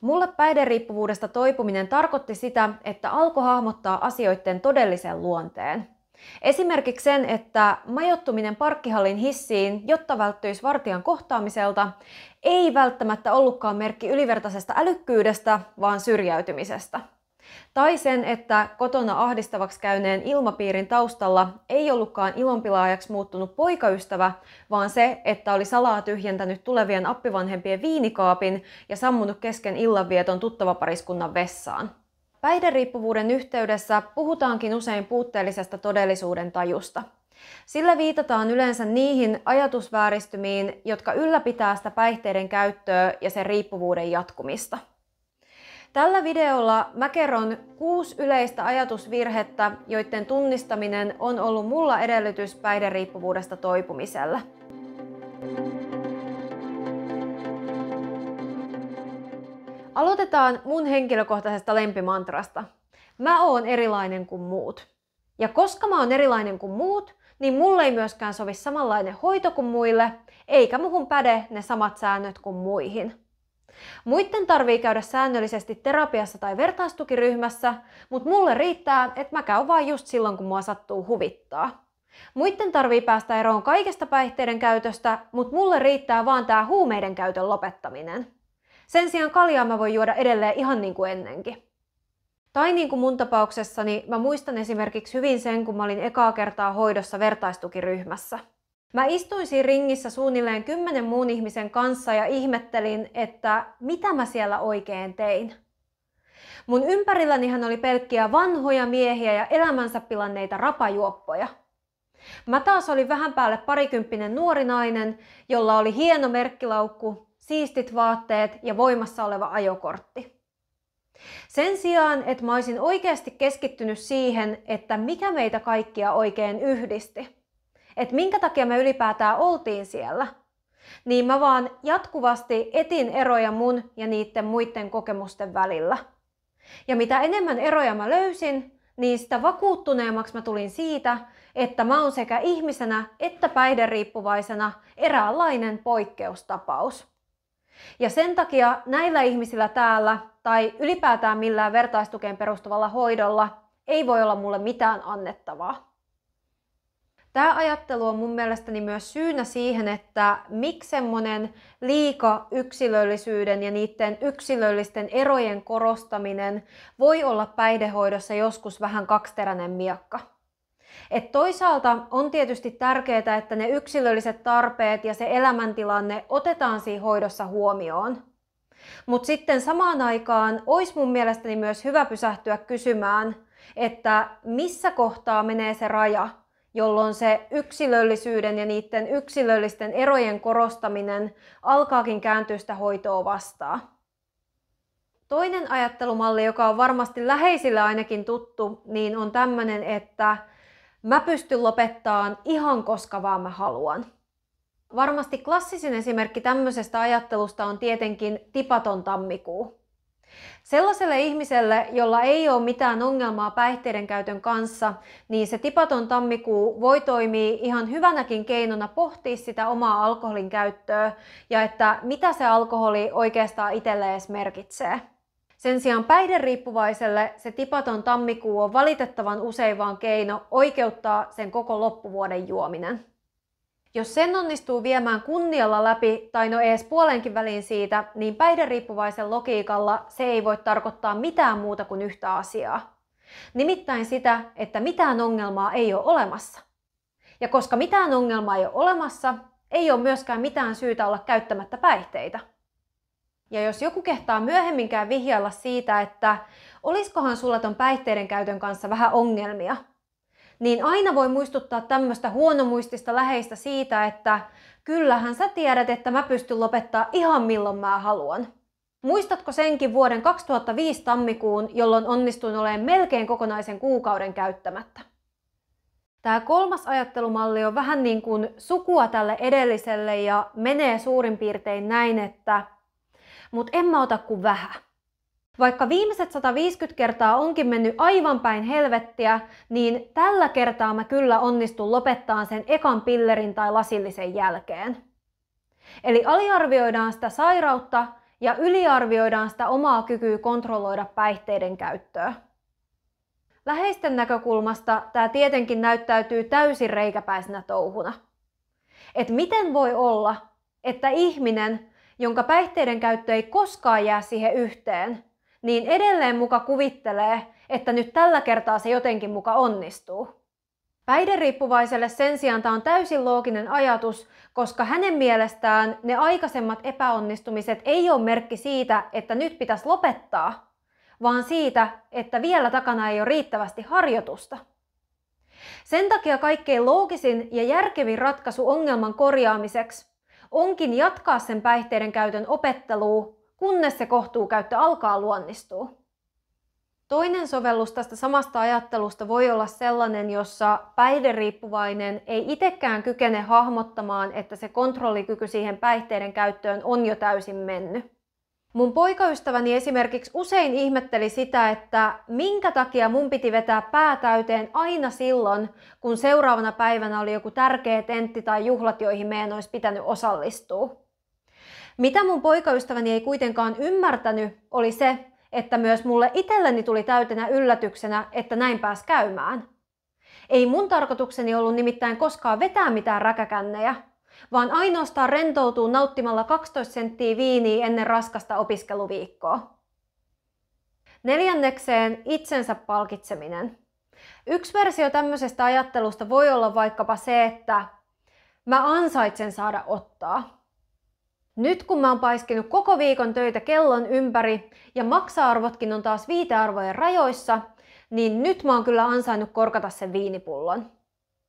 Mulle päihderiippuvuudesta toipuminen tarkoitti sitä, että alkoi hahmottaa asioiden todellisen luonteen. Esimerkiksi sen, että majottuminen parkkihallin hissiin, jotta välttyisi vartijan kohtaamiselta, ei välttämättä ollutkaan merkki ylivertaisesta älykkyydestä, vaan syrjäytymisestä – tai sen, että kotona ahdistavaksi käyneen ilmapiirin taustalla ei ollutkaan ilonpilaajaksi muuttunut poikaystävä, vaan se, että oli salaa tyhjentänyt tulevien appivanhempien viinikaapin ja sammunut kesken illanvieton tuttavapariskunnan vessaan. Päihderiippuvuuden yhteydessä puhutaankin usein puutteellisesta todellisuuden tajusta. Sillä viitataan yleensä niihin ajatusvääristymiin, jotka ylläpitää sitä päihteiden käyttöä ja sen riippuvuuden jatkumista. Tällä videolla mä kerron kuusi yleistä ajatusvirhettä, joiden tunnistaminen on ollut mulla edellytys päihderiippuvuudesta toipumiselle. Aloitetaan mun henkilökohtaisesta lempimantrasta. Mä oon erilainen kuin muut. Ja koska mä oon erilainen kuin muut, niin mulle ei myöskään sovi samanlainen hoito kuin muille, eikä muhun päde ne samat säännöt kuin muihin. Muiden tarvii käydä säännöllisesti terapiassa tai vertaistukiryhmässä, mutta mulle riittää, että mä käyn vain just silloin, kun mua sattuu huvittaa. Muiden tarvii päästä eroon kaikesta päihteiden käytöstä, mutta mulle riittää vaan tää huumeiden käytön lopettaminen. Sen sijaan kaljaa mä voin juoda edelleen ihan niin kuin ennenkin. Tai niin kuin mun tapauksessani, mä muistan esimerkiksi hyvin sen, kun mä olin ekaa kertaa hoidossa vertaistukiryhmässä. Mä istuin siinä ringissä suunnilleen kymmenen muun ihmisen kanssa ja ihmettelin, että mitä mä siellä oikein tein. Mun hän oli pelkkiä vanhoja miehiä ja elämänsä pilanneita rapajuoppoja. Mä taas oli vähän päälle parikymppinen nuori nainen, jolla oli hieno merkkilaukku, siistit vaatteet ja voimassa oleva ajokortti. Sen sijaan, että mä olisin oikeasti keskittynyt siihen, että mikä meitä kaikkia oikein yhdisti – että minkä takia me ylipäätään oltiin siellä, niin mä vaan jatkuvasti etin eroja mun ja niiden muiden kokemusten välillä. Ja mitä enemmän eroja mä löysin, niin sitä vakuuttuneemmaksi mä tulin siitä, että mä oon sekä ihmisenä että päihderiippuvaisena eräänlainen poikkeustapaus. Ja sen takia näillä ihmisillä täällä tai ylipäätään millään vertaistukeen perustuvalla hoidolla ei voi olla mulle mitään annettavaa. Tämä ajattelu on mun mielestäni myös syynä siihen, että miksi semmoinen liika yksilöllisyyden ja niiden yksilöllisten erojen korostaminen voi olla päihdehoidossa joskus vähän kaksiteräinen miakka. Et toisaalta on tietysti tärkeää, että ne yksilölliset tarpeet ja se elämäntilanne otetaan siinä hoidossa huomioon. Mutta sitten samaan aikaan olisi mun mielestäni myös hyvä pysähtyä kysymään, että missä kohtaa menee se raja, jolloin se yksilöllisyyden ja niiden yksilöllisten erojen korostaminen alkaakin kääntyä sitä hoitoa vastaan. Toinen ajattelumalli, joka on varmasti läheisillä ainakin tuttu, niin on tämmöinen, että mä pystyn lopettaan ihan koska vaan mä haluan. Varmasti klassisin esimerkki tämmöisestä ajattelusta on tietenkin tipaton tammikuu. Sellaiselle ihmiselle, jolla ei ole mitään ongelmaa päihteiden käytön kanssa, niin se tipaton tammikuu voi toimia ihan hyvänäkin keinona pohtia sitä omaa alkoholin käyttöä ja että mitä se alkoholi oikeastaan itselle edes merkitsee. Sen sijaan päihderiippuvaiselle se tipaton tammikuu on valitettavan usein vaan keino oikeuttaa sen koko loppuvuoden juominen. Jos sen onnistuu viemään kunnialla läpi, tai no ees puolenkin väliin siitä, niin päihderiippuvaisen logiikalla se ei voi tarkoittaa mitään muuta kuin yhtä asiaa. Nimittäin sitä, että mitään ongelmaa ei ole olemassa. Ja koska mitään ongelmaa ei ole olemassa, ei ole myöskään mitään syytä olla käyttämättä päihteitä. Ja jos joku kehtaa myöhemminkään vihjailla siitä, että oliskohan sulla ton päihteiden käytön kanssa vähän ongelmia, niin aina voi muistuttaa tämmöistä huonomuistista läheistä siitä, että kyllähän sä tiedät, että mä pystyn lopettaa ihan milloin mä haluan. Muistatko senkin vuoden 2005 tammikuun, jolloin onnistuin olemaan melkein kokonaisen kuukauden käyttämättä? Tämä kolmas ajattelumalli on vähän niin kuin sukua tälle edelliselle ja menee suurin piirtein näin, että mut en mä ota kuin vähän. Vaikka viimeiset 150 kertaa onkin mennyt aivan päin helvettiä, niin tällä kertaa mä kyllä onnistun lopettaa sen ekan pillerin tai lasillisen jälkeen. Eli aliarvioidaan sitä sairautta ja yliarvioidaan sitä omaa kykyä kontrolloida päihteiden käyttöä. Läheisten näkökulmasta tämä tietenkin näyttäytyy täysin reikäpäisenä touhuna. Et miten voi olla, että ihminen, jonka päihteiden käyttö ei koskaan jää siihen yhteen, niin edelleen muka kuvittelee, että nyt tällä kertaa se jotenkin muka onnistuu. Päihderiippuvaiselle sen sijaan tämä on täysin looginen ajatus, koska hänen mielestään ne aikaisemmat epäonnistumiset ei ole merkki siitä, että nyt pitäisi lopettaa, vaan siitä, että vielä takana ei ole riittävästi harjoitusta. Sen takia kaikkein loogisin ja järkevin ratkaisu ongelman korjaamiseksi onkin jatkaa sen päihteiden käytön opettelua kunnes se kohtuukäyttö alkaa luonnistua. Toinen sovellus tästä samasta ajattelusta voi olla sellainen, jossa päihderiippuvainen ei itsekään kykene hahmottamaan, että se kontrollikyky siihen päihteiden käyttöön on jo täysin mennyt. Mun poikaystäväni esimerkiksi usein ihmetteli sitä, että minkä takia mun piti vetää päätäyteen aina silloin, kun seuraavana päivänä oli joku tärkeä tentti tai juhlat, joihin meidän olisi pitänyt osallistua. Mitä mun poikaystäväni ei kuitenkaan ymmärtänyt, oli se, että myös mulle itselleni tuli täytenä yllätyksenä, että näin pääs käymään. Ei mun tarkoitukseni ollut nimittäin koskaan vetää mitään räkäkännejä, vaan ainoastaan rentoutuu nauttimalla 12 senttiä viiniä ennen raskasta opiskeluviikkoa. Neljännekseen itsensä palkitseminen. Yksi versio tämmöisestä ajattelusta voi olla vaikkapa se, että mä ansaitsen saada ottaa. Nyt kun mä oon paiskinut koko viikon töitä kellon ympäri ja maksa-arvotkin on taas viitearvojen rajoissa, niin nyt mä oon kyllä ansainnut korkata sen viinipullon.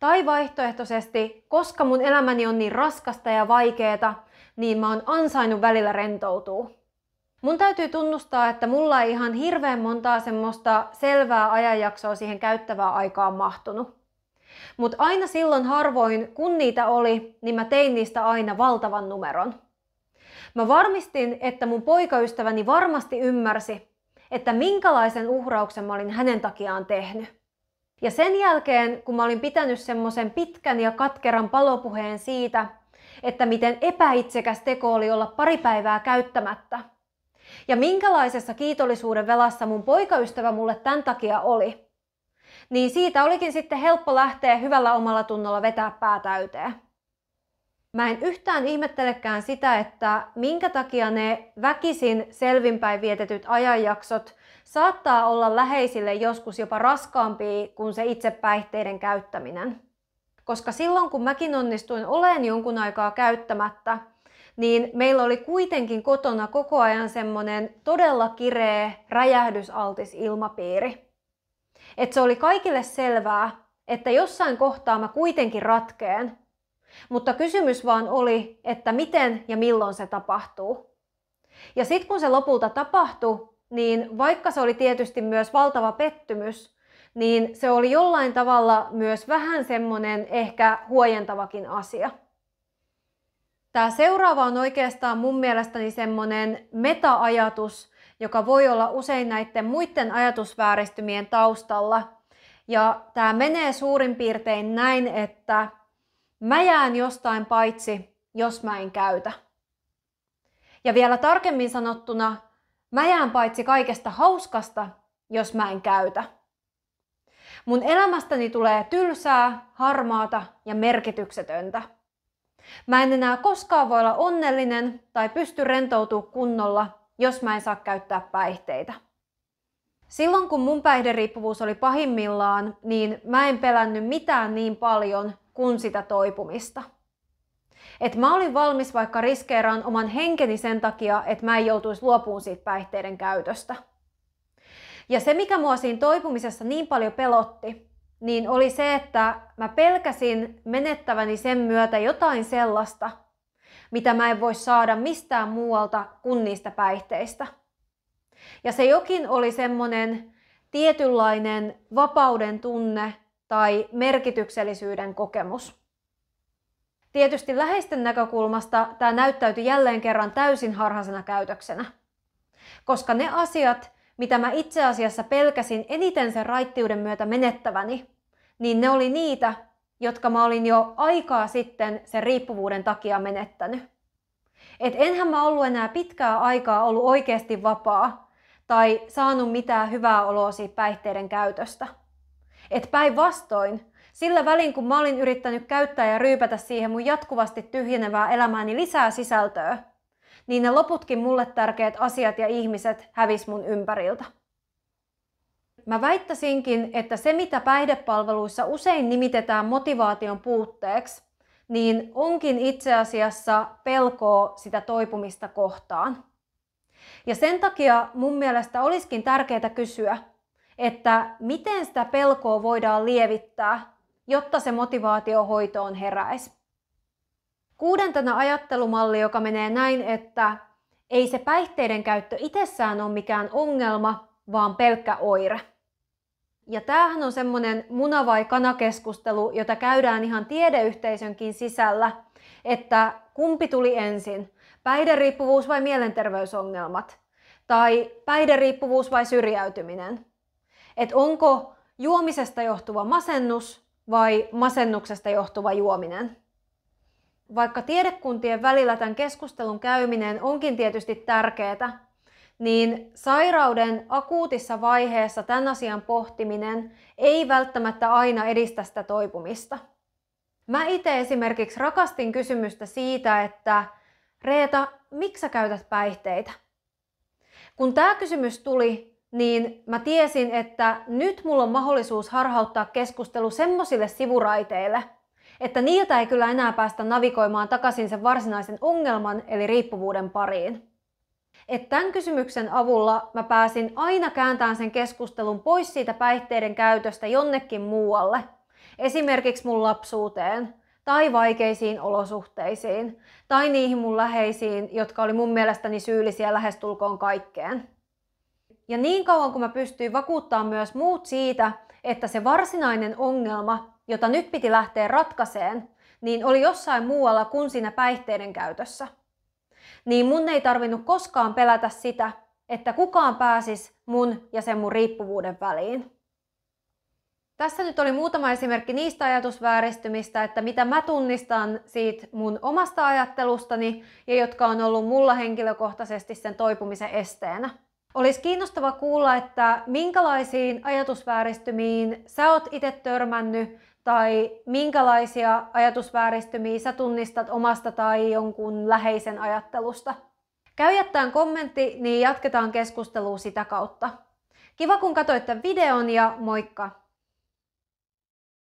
Tai vaihtoehtoisesti, koska mun elämäni on niin raskasta ja vaikeeta, niin mä oon ansainnut välillä rentoutua. Mun täytyy tunnustaa, että mulla ei ihan hirveän montaa semmoista selvää ajanjaksoa siihen käyttävää aikaa mahtunut. Mutta aina silloin harvoin, kun niitä oli, niin mä tein niistä aina valtavan numeron. Mä varmistin, että mun poikaystäväni varmasti ymmärsi, että minkälaisen uhrauksen mä olin hänen takiaan tehnyt. Ja sen jälkeen, kun mä olin pitänyt semmoisen pitkän ja katkeran palopuheen siitä, että miten epäitsekäs teko oli olla pari päivää käyttämättä, ja minkälaisessa kiitollisuuden velassa mun poikaystävä mulle tämän takia oli, niin siitä olikin sitten helppo lähteä hyvällä omalla tunnolla vetää päätäyteen. Mä en yhtään ihmettelekään sitä, että minkä takia ne väkisin selvinpäin vietetyt ajanjaksot saattaa olla läheisille joskus jopa raskaampia kuin se itse päihteiden käyttäminen. Koska silloin kun mäkin onnistuin oleen jonkun aikaa käyttämättä, niin meillä oli kuitenkin kotona koko ajan semmoinen todella kireä, räjähdysaltis ilmapiiri. Et se oli kaikille selvää, että jossain kohtaa mä kuitenkin ratkeen, mutta kysymys vaan oli, että miten ja milloin se tapahtuu. Ja sitten kun se lopulta tapahtui, niin vaikka se oli tietysti myös valtava pettymys, niin se oli jollain tavalla myös vähän semmoinen ehkä huojentavakin asia. Tämä seuraava on oikeastaan mun mielestäni semmoinen meta-ajatus, joka voi olla usein näiden muiden ajatusvääristymien taustalla. Ja tämä menee suurin piirtein näin, että Mä jään jostain paitsi, jos mä en käytä. Ja vielä tarkemmin sanottuna, mä jään paitsi kaikesta hauskasta, jos mä en käytä. Mun elämästäni tulee tylsää, harmaata ja merkityksetöntä. Mä en enää koskaan voi olla onnellinen tai pysty rentoutumaan kunnolla, jos mä en saa käyttää päihteitä. Silloin kun mun päihderiippuvuus oli pahimmillaan, niin mä en pelännyt mitään niin paljon kuin sitä toipumista. Et mä olin valmis vaikka riskeeraan oman henkeni sen takia, että mä en joutuisi luopuun siitä päihteiden käytöstä. Ja se, mikä mua siinä toipumisessa niin paljon pelotti, niin oli se, että mä pelkäsin menettäväni sen myötä jotain sellaista, mitä mä en voi saada mistään muualta kuin niistä päihteistä. Ja se jokin oli semmoinen tietynlainen vapauden tunne, tai merkityksellisyyden kokemus. Tietysti läheisten näkökulmasta tämä näyttäytyi jälleen kerran täysin harhaisena käytöksenä, koska ne asiat, mitä mä itse asiassa pelkäsin eniten sen raittiuden myötä menettäväni, niin ne oli niitä, jotka mä olin jo aikaa sitten sen riippuvuuden takia menettänyt. Et enhän mä ollut enää pitkää aikaa ollut oikeasti vapaa tai saanut mitään hyvää oloa siitä päihteiden käytöstä. Et päinvastoin, sillä välin kun mä olin yrittänyt käyttää ja ryypätä siihen mun jatkuvasti tyhjenevää elämääni lisää sisältöä, niin ne loputkin mulle tärkeät asiat ja ihmiset hävis mun ympäriltä. Mä väittäisinkin, että se mitä päihdepalveluissa usein nimitetään motivaation puutteeksi, niin onkin itse asiassa pelkoa sitä toipumista kohtaan. Ja sen takia mun mielestä olisikin tärkeää kysyä, että miten sitä pelkoa voidaan lievittää, jotta se hoitoon heräisi. Kuudentena ajattelumalli, joka menee näin, että ei se päihteiden käyttö itsessään ole mikään ongelma, vaan pelkkä oire. Ja tämähän on semmoinen muna vai kanakeskustelu, jota käydään ihan tiedeyhteisönkin sisällä, että kumpi tuli ensin, päihderiippuvuus vai mielenterveysongelmat, tai päihderiippuvuus vai syrjäytyminen että onko juomisesta johtuva masennus vai masennuksesta johtuva juominen. Vaikka tiedekuntien välillä tämän keskustelun käyminen onkin tietysti tärkeää, niin sairauden akuutissa vaiheessa tämän asian pohtiminen ei välttämättä aina edistä sitä toipumista. Mä itse esimerkiksi rakastin kysymystä siitä, että Reeta, miksi sä käytät päihteitä? Kun tämä kysymys tuli, niin mä tiesin, että nyt mulla on mahdollisuus harhauttaa keskustelu semmoisille sivuraiteille, että niiltä ei kyllä enää päästä navigoimaan takaisin sen varsinaisen ongelman eli riippuvuuden pariin. Et tämän kysymyksen avulla mä pääsin aina kääntämään sen keskustelun pois siitä päihteiden käytöstä jonnekin muualle. Esimerkiksi mun lapsuuteen, tai vaikeisiin olosuhteisiin, tai niihin mun läheisiin, jotka oli mun mielestäni syyllisiä lähestulkoon kaikkeen. Ja niin kauan kuin mä pystyin vakuuttamaan myös muut siitä, että se varsinainen ongelma, jota nyt piti lähteä ratkaiseen, niin oli jossain muualla kuin siinä päihteiden käytössä. Niin mun ei tarvinnut koskaan pelätä sitä, että kukaan pääsis mun ja sen mun riippuvuuden väliin. Tässä nyt oli muutama esimerkki niistä ajatusvääristymistä, että mitä mä tunnistan siitä mun omasta ajattelustani ja jotka on ollut mulla henkilökohtaisesti sen toipumisen esteenä. Olisi kiinnostava kuulla, että minkälaisiin ajatusvääristymiin sä oot itse törmännyt tai minkälaisia ajatusvääristymiä sä tunnistat omasta tai jonkun läheisen ajattelusta. Käy jättämään kommentti, niin jatketaan keskustelua sitä kautta. Kiva kun katsoit tämän videon ja moikka!